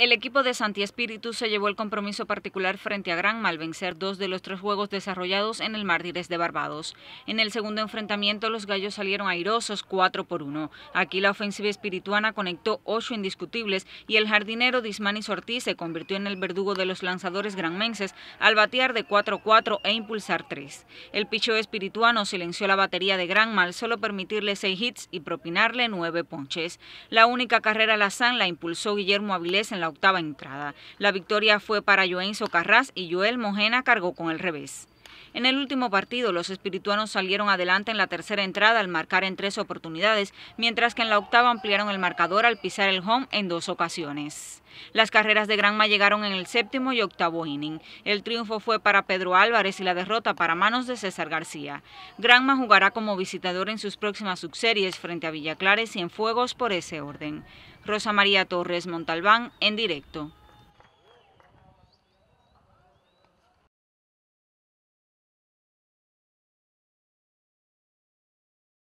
El equipo de Santi Espíritu se llevó el compromiso particular frente a Gran Mal, vencer dos de los tres juegos desarrollados en el Mártires de Barbados. En el segundo enfrentamiento los gallos salieron airosos 4 por 1. Aquí la ofensiva espirituana conectó ocho indiscutibles y el jardinero Dismanis Ortiz se convirtió en el verdugo de los lanzadores granmenses al batear de 4-4 e impulsar 3. El pichó espirituano silenció la batería de Gran Mal, solo permitirle 6 hits y propinarle 9 ponches. La única carrera a la la impulsó Guillermo Avilés en la octava entrada. La victoria fue para Joenzo Carras y Joel Mojena cargó con el revés. En el último partido, los espirituanos salieron adelante en la tercera entrada al marcar en tres oportunidades, mientras que en la octava ampliaron el marcador al pisar el home en dos ocasiones. Las carreras de Granma llegaron en el séptimo y octavo inning. El triunfo fue para Pedro Álvarez y la derrota para manos de César García. Granma jugará como visitador en sus próximas subseries frente a Villaclares y en Fuegos por ese orden. Rosa María Torres Montalbán, en directo.